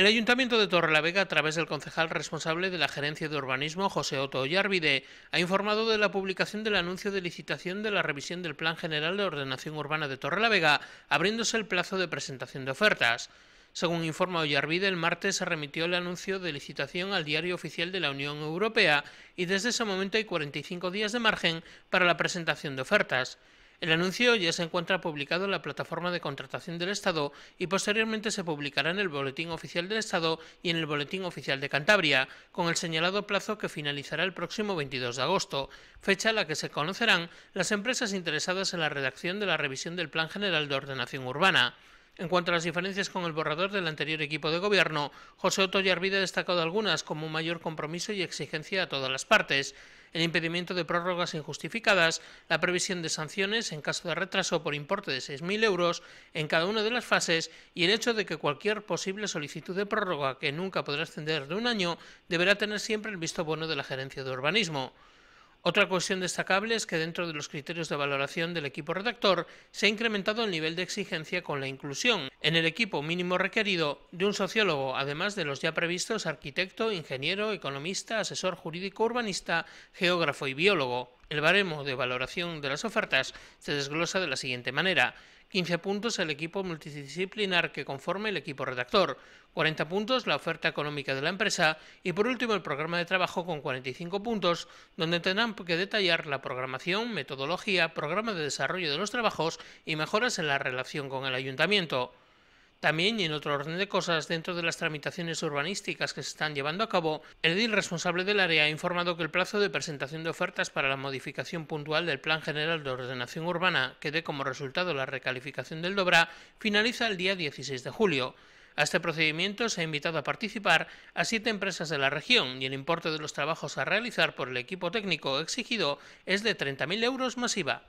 El Ayuntamiento de Torrelavega, a través del concejal responsable de la Gerencia de Urbanismo, José Otto Ollarvide, ha informado de la publicación del anuncio de licitación de la revisión del Plan General de Ordenación Urbana de Torrelavega, abriéndose el plazo de presentación de ofertas. Según informa Ollarvide, el martes se remitió el anuncio de licitación al Diario Oficial de la Unión Europea y desde ese momento hay 45 días de margen para la presentación de ofertas. El anuncio ya se encuentra publicado en la plataforma de contratación del Estado y posteriormente se publicará en el Boletín Oficial del Estado y en el Boletín Oficial de Cantabria, con el señalado plazo que finalizará el próximo 22 de agosto, fecha a la que se conocerán las empresas interesadas en la redacción de la revisión del Plan General de Ordenación Urbana. En cuanto a las diferencias con el borrador del anterior equipo de gobierno, José Otto Yarvide ha destacado algunas como un mayor compromiso y exigencia a todas las partes, el impedimento de prórrogas injustificadas, la previsión de sanciones en caso de retraso por importe de 6.000 euros en cada una de las fases y el hecho de que cualquier posible solicitud de prórroga que nunca podrá extender de un año deberá tener siempre el visto bueno de la Gerencia de Urbanismo. Otra cuestión destacable es que dentro de los criterios de valoración del equipo redactor se ha incrementado el nivel de exigencia con la inclusión en el equipo mínimo requerido de un sociólogo, además de los ya previstos arquitecto, ingeniero, economista, asesor jurídico urbanista, geógrafo y biólogo. El baremo de valoración de las ofertas se desglosa de la siguiente manera. 15 puntos el equipo multidisciplinar que conforme el equipo redactor, 40 puntos la oferta económica de la empresa y por último el programa de trabajo con 45 puntos, donde tendrán que detallar la programación, metodología, programa de desarrollo de los trabajos y mejoras en la relación con el ayuntamiento. También, y en otro orden de cosas, dentro de las tramitaciones urbanísticas que se están llevando a cabo, el edil responsable del área ha informado que el plazo de presentación de ofertas para la modificación puntual del Plan General de Ordenación Urbana, que dé como resultado la recalificación del Dobra, finaliza el día 16 de julio. A este procedimiento se ha invitado a participar a siete empresas de la región y el importe de los trabajos a realizar por el equipo técnico exigido es de 30.000 euros masiva.